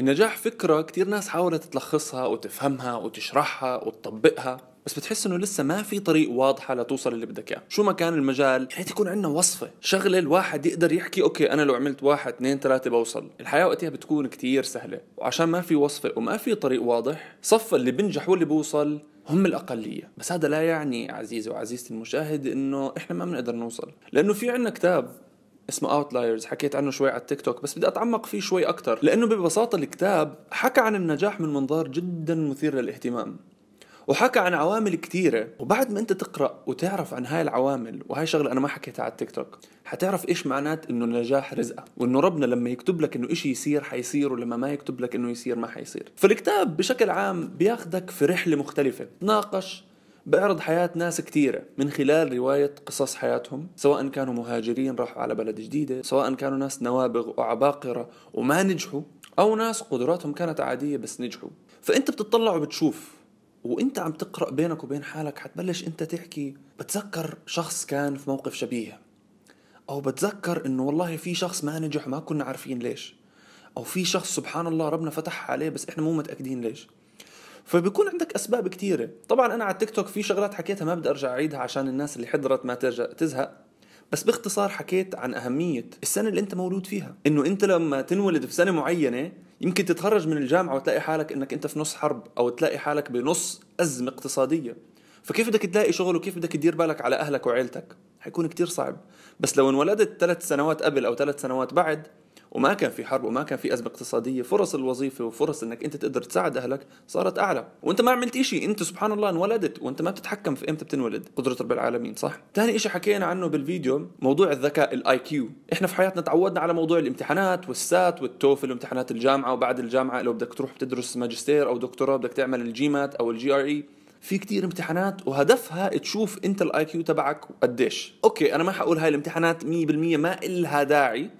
النجاح فكرة كتير ناس حاولت تلخصها وتفهمها وتشرحها وتطبقها بس بتحس انه لسه ما في طريق واضحه لتوصل اللي بدك اياه، شو ما كان المجال، يا ريت يكون عندنا وصفه، شغله الواحد يقدر يحكي اوكي انا لو عملت واحد اثنين ثلاثه بوصل، الحياه وقتها بتكون كتير سهله، وعشان ما في وصفه وما في طريق واضح، صف اللي بنجح واللي بوصل هم الأقلية بس هذا لا يعني عزيزي وعزيزتي المشاهد إنه إحنا ما بنقدر نوصل لأنه في عنا كتاب اسمه اوتلايرز حكيت عنه شوي على التيك توك بس بدي اتعمق فيه شوي اكثر لانه ببساطه الكتاب حكى عن النجاح من منظار جدا مثير للاهتمام وحكى عن عوامل كثيرة وبعد ما انت تقرأ وتعرف عن هاي العوامل وهاي شغلة انا ما حكيتها على التيك توك حتعرف ايش معنات انه النجاح رزقة وانه ربنا لما يكتب لك انه اشي يصير حيصير ولما ما يكتب لك انه يصير ما حيصير فالكتاب بشكل عام بياخدك في رحلة مختلفة تناقش بعرض حياة ناس كثيرة من خلال رواية قصص حياتهم سواء كانوا مهاجرين راحوا على بلد جديدة سواء كانوا ناس نوابغ وعباقرة وما نجحوا أو ناس قدراتهم كانت عادية بس نجحوا فأنت بتطلع وبتشوف وانت عم تقرا بينك وبين حالك حتبلش انت تحكي بتذكر شخص كان في موقف شبيه او بتذكر انه والله في شخص ما نجح ما كنا عارفين ليش او في شخص سبحان الله ربنا فتح عليه بس احنا مو متاكدين ليش فبيكون عندك اسباب كثيره طبعا انا على التيك توك في شغلات حكيتها ما بدي ارجع اعيدها عشان الناس اللي حضرت ما تزهق بس باختصار حكيت عن أهمية السنة اللي أنت مولود فيها إنه أنت لما تنولد في سنة معينة يمكن تتخرج من الجامعة وتلاقي حالك إنك أنت في نص حرب أو تلاقي حالك بنص أزمة اقتصادية فكيف بدك تلاقي شغل وكيف بدك تدير بالك على أهلك وعيلتك حيكون كتير صعب بس لو انولدت ثلاث سنوات قبل أو ثلاث سنوات بعد وما كان في حرب وما كان في ازمه اقتصاديه فرص الوظيفه وفرص انك انت تقدر تساعد اهلك صارت اعلى وانت ما عملت إشي انت سبحان الله انولدت وانت ما بتتحكم في امتى بتنولد قدره رب العالمين صح ثاني إشي حكينا عنه بالفيديو موضوع الذكاء الاي كيو احنا في حياتنا تعودنا على موضوع الامتحانات والسات والتوفل وامتحانات الجامعه وبعد الجامعه لو بدك تروح بتدرس ماجستير او دكتوراه بدك تعمل الجيمات او الجي ار اي في كتير امتحانات وهدفها تشوف انت الاي كيو تبعك قديش اوكي انا ما حقول هاي الامتحانات 100% ما إلها داعي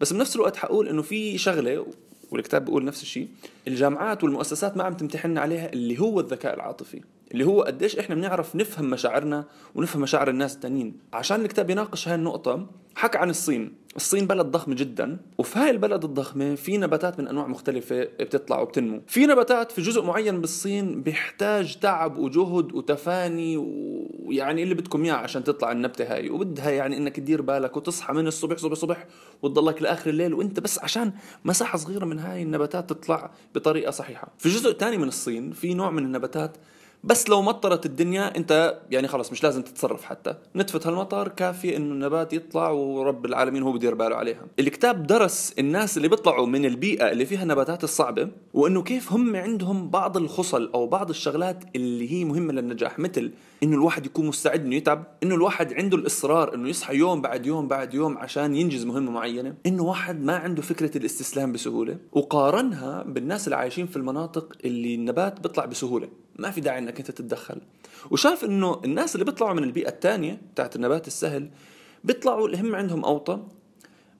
بس بنفس الوقت حقول انه في شغله والكتاب بيقول نفس الشيء الجامعات والمؤسسات ما عم تمتحن عليها اللي هو الذكاء العاطفي اللي هو قديش احنا بنعرف نفهم مشاعرنا ونفهم مشاعر الناس التانيين عشان الكتاب يناقش هاي النقطة حكى عن الصين الصين بلد ضخم جدا وفي هاي البلد الضخمة في نباتات من أنواع مختلفة بتطلع وبتنمو في نباتات في جزء معين بالصين بيحتاج تعب وجهد وتفاني ويعني اللي بدكم إياه عشان تطلع النبتة هاي وبدها يعني إنك تدير بالك وتصحى من الصبح صبح صبح وتضلك لآخر الليل وإنت بس عشان مساحة صغيرة من هاي النباتات تطلع بطريقة صحيحة في جزء تاني من الصين في نوع من النباتات بس لو مطرت الدنيا انت يعني خلص مش لازم تتصرف حتى نتفة هالمطر كافية انه النبات يطلع ورب العالمين هو بدير باله عليها الكتاب درس الناس اللي بيطلعوا من البيئة اللي فيها النباتات الصعبة وانه كيف هم عندهم بعض الخصل او بعض الشغلات اللي هي مهمة للنجاح مثل انه الواحد يكون مستعد انه يتعب انه الواحد عنده الاصرار انه يصحى يوم بعد يوم بعد يوم عشان ينجز مهمة معينة انه واحد ما عنده فكرة الاستسلام بسهولة وقارنها بالناس اللي عايشين في المناطق اللي النبات بيطلع بسهولة ما في داعي انك انت تتدخل وشاف انه الناس اللي بيطلعوا من البيئه الثانيه بتاعت النبات السهل بيطلعوا الهم عندهم اوطى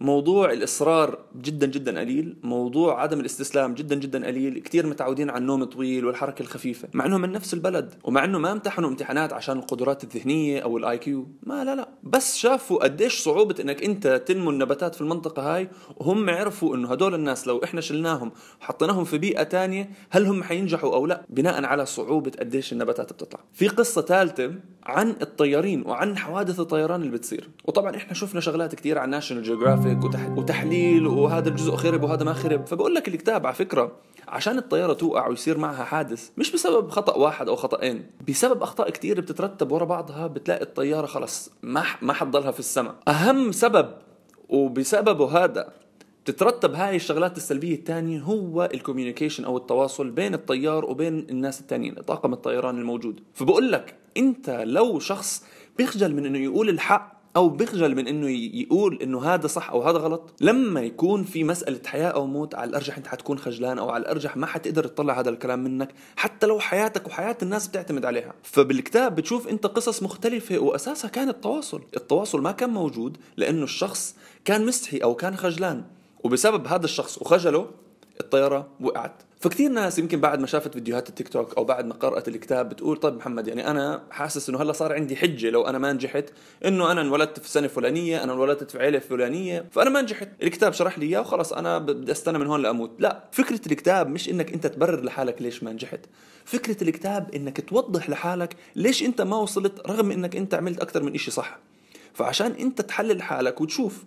موضوع الإصرار جدا جدا قليل موضوع عدم الاستسلام جدا جدا قليل كثير متعودين على النوم الطويل والحركة الخفيفة مع أنهم من نفس البلد ومع أنه ما امتحنوا امتحانات عشان القدرات الذهنية أو الآي كيو ما لا لا بس شافوا قديش صعوبة أنك أنت تنمو النباتات في المنطقة هاي وهم عرفوا أنه هدول الناس لو إحنا شلناهم حطيناهم في بيئة تانية هل هم حينجحوا أو لا بناء على صعوبة قديش النباتات بتطلع في قصة ثالثة عن الطيارين وعن حوادث الطيران اللي بتصير وطبعا إحنا شفنا شغلات كثير على ناشونال جيوغرافيك ومنطق وتحليل وهذا الجزء خرب وهذا ما خرب فبقول لك الكتاب على فكره عشان الطياره توقع ويصير معها حادث مش بسبب خطا واحد او خطأين بسبب اخطاء كتير بتترتب ورا بعضها بتلاقي الطياره خلص ما ما حتضلها في السماء اهم سبب وبسببه هذا بتترتب هاي الشغلات السلبيه الثانيه هو الكوميونيكيشن او التواصل بين الطيار وبين الناس الثانيين طاقم الطيران الموجود فبقول لك انت لو شخص بيخجل من انه يقول الحق او بخجل من انه يقول انه هذا صح او هذا غلط لما يكون في مساله حياه او موت على الارجح انت حتكون خجلان او على الارجح ما حتقدر تطلع هذا الكلام منك حتى لو حياتك وحياه الناس بتعتمد عليها فبالكتاب بتشوف انت قصص مختلفه واساسها كان التواصل التواصل ما كان موجود لانه الشخص كان مستحي او كان خجلان وبسبب هذا الشخص وخجله الطياره وقعت فكتير ناس يمكن بعد ما شافت فيديوهات التيك توك او بعد ما قرات الكتاب بتقول طيب محمد يعني انا حاسس انه هلا صار عندي حجه لو انا ما نجحت انه انا انولدت في سنه فلانيه انا انولدت في عيله فلانيه فانا ما نجحت الكتاب شرح لي اياه وخلص انا بدي استنى من هون لاموت لا فكره الكتاب مش انك انت تبرر لحالك ليش ما نجحت فكره الكتاب انك توضح لحالك ليش انت ما وصلت رغم انك انت عملت اكثر من إشي صح فعشان انت تحلل حالك وتشوف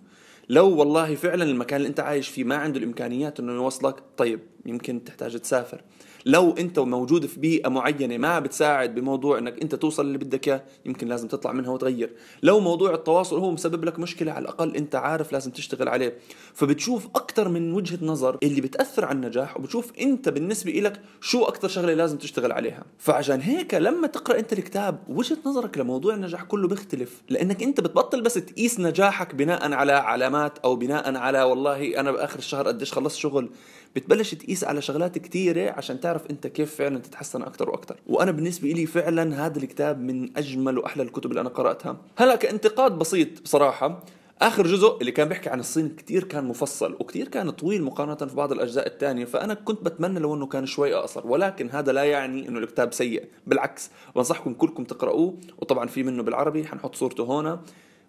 لو والله فعلا المكان اللي انت عايش فيه ما عنده الامكانيات انه يوصلك طيب يمكن تحتاج تسافر لو انت موجود في بيئه معينه ما بتساعد بموضوع انك انت توصل اللي بدك اياه يمكن لازم تطلع منها وتغير لو موضوع التواصل هو مسبب لك مشكله على الاقل انت عارف لازم تشتغل عليه فبتشوف اكثر من وجهه نظر اللي بتاثر على النجاح وبتشوف انت بالنسبه لك شو اكثر شغله لازم تشتغل عليها فعشان هيك لما تقرا انت الكتاب وجهه نظرك لموضوع النجاح كله بيختلف لانك انت بتبطل بس تقيس نجاحك بناء على علامات او بناء على والله انا باخر الشهر قديش خلصت شغل بتبلش تقيس قيس على شغلات كثيره عشان تعرف انت كيف فعلا تتحسن اكثر واكثر وانا بالنسبه لي فعلا هذا الكتاب من اجمل واحلى الكتب اللي انا قراتها هلا كانتقاد بسيط بصراحه اخر جزء اللي كان بيحكي عن الصين كتير كان مفصل وكتير كان طويل مقارنه في بعض الاجزاء الثانيه فانا كنت بتمنى لو انه كان شوي اقصر ولكن هذا لا يعني انه الكتاب سيء بالعكس بنصحكم كلكم تقرأوه وطبعا في منه بالعربي حنحط صورته هنا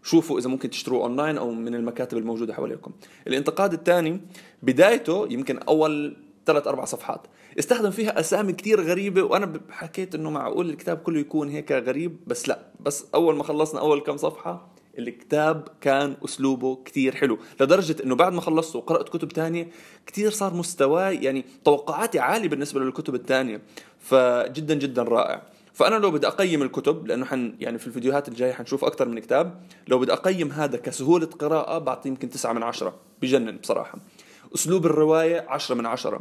شوفوا اذا ممكن تشتروه اونلاين او من المكاتب الموجوده حواليكم الانتقاد الثاني بدايته يمكن اول ثلاث اربع صفحات استخدم فيها اسامي كثير غريبه وانا حكيت انه معقول الكتاب كله يكون هيك غريب بس لا بس اول ما خلصنا اول كم صفحه الكتاب كان اسلوبه كثير حلو لدرجه انه بعد ما خلصته وقرات كتب تانية كثير صار مستواي يعني توقعاتي عاليه بالنسبه للكتب الثانيه فجدا جدا رائع فانا لو بدي اقيم الكتب لانه حن يعني في الفيديوهات الجايه حنشوف اكثر من كتاب لو بدي اقيم هذا كسهوله قراءه بعطيه يمكن 9 من عشرة بجنن بصراحه أسلوب الرواية عشرة من عشرة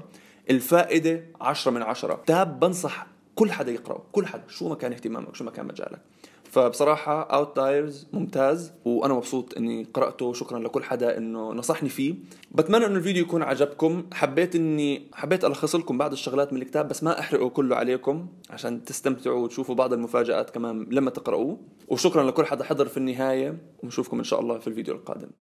الفائدة عشرة من عشرة كتاب بنصح كل حدا يقرأه كل حدا شو ما كان اهتمامك شو ما كان مجالك فبصراحة اوتلايرز ممتاز وأنا مبسوط إني قرأته شكرا لكل حدا إنه نصحني فيه بتمنى إنه الفيديو يكون عجبكم حبيت إني حبيت ألخص لكم بعض الشغلات من الكتاب بس ما أحرقه كله عليكم عشان تستمتعوا وتشوفوا بعض المفاجآت كمان لما تقرأوه وشكرا لكل حدا حضر في النهاية ونشوفكم إن شاء الله في الفيديو القادم